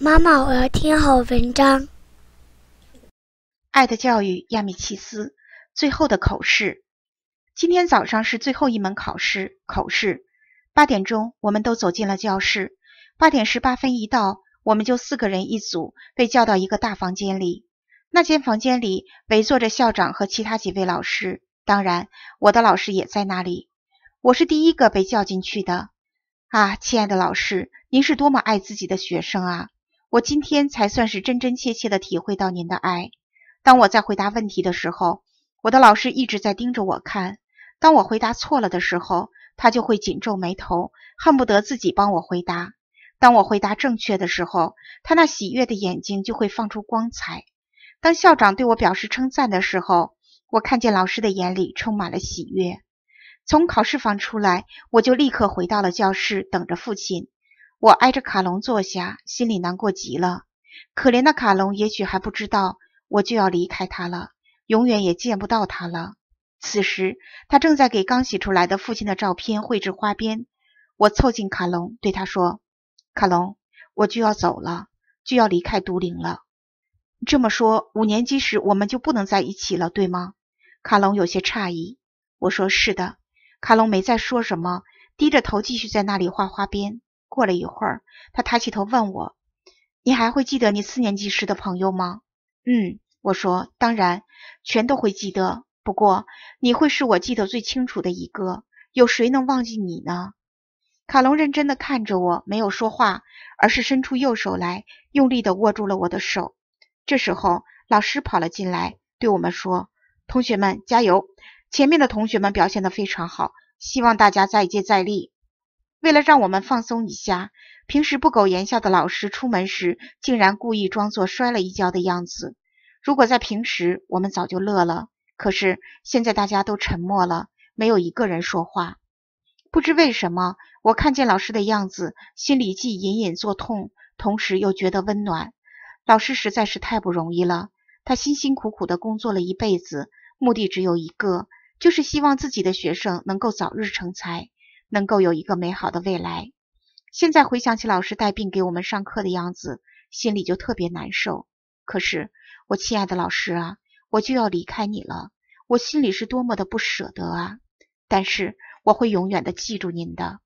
妈妈，我要听好文章。爱的教育，亚米奇斯。最后的口试，今天早上是最后一门考试，口试。八点钟，我们都走进了教室。八点十八分一到，我们就四个人一组被叫到一个大房间里。那间房间里围坐着校长和其他几位老师，当然我的老师也在那里。我是第一个被叫进去的。啊，亲爱的老师，您是多么爱自己的学生啊！我今天才算是真真切切的体会到您的爱。当我在回答问题的时候，我的老师一直在盯着我看；当我回答错了的时候，他就会紧皱眉头，恨不得自己帮我回答；当我回答正确的时候，他那喜悦的眼睛就会放出光彩。当校长对我表示称赞的时候，我看见老师的眼里充满了喜悦。从考试房出来，我就立刻回到了教室，等着父亲。我挨着卡隆坐下，心里难过极了。可怜的卡隆也许还不知道，我就要离开他了，永远也见不到他了。此时，他正在给刚洗出来的父亲的照片绘制花边。我凑近卡隆，对他说：“卡隆，我就要走了，就要离开都灵了。这么说，五年级时我们就不能在一起了，对吗？”卡隆有些诧异。我说：“是的。”卡隆没再说什么，低着头继续在那里画花边。过了一会儿，他抬起头问我：“你还会记得你四年级时的朋友吗？”“嗯。”我说，“当然，全都会记得。不过你会是我记得最清楚的一个，有谁能忘记你呢？”卡隆认真的看着我，没有说话，而是伸出右手来，用力的握住了我的手。这时候，老师跑了进来，对我们说：“同学们，加油！前面的同学们表现的非常好，希望大家再接再厉。”为了让我们放松一下，平时不苟言笑的老师出门时竟然故意装作摔了一跤的样子。如果在平时，我们早就乐了。可是现在大家都沉默了，没有一个人说话。不知为什么，我看见老师的样子，心里既隐隐作痛，同时又觉得温暖。老师实在是太不容易了，他辛辛苦苦的工作了一辈子，目的只有一个，就是希望自己的学生能够早日成才。能够有一个美好的未来。现在回想起老师带病给我们上课的样子，心里就特别难受。可是，我亲爱的老师啊，我就要离开你了，我心里是多么的不舍得啊！但是，我会永远的记住您的。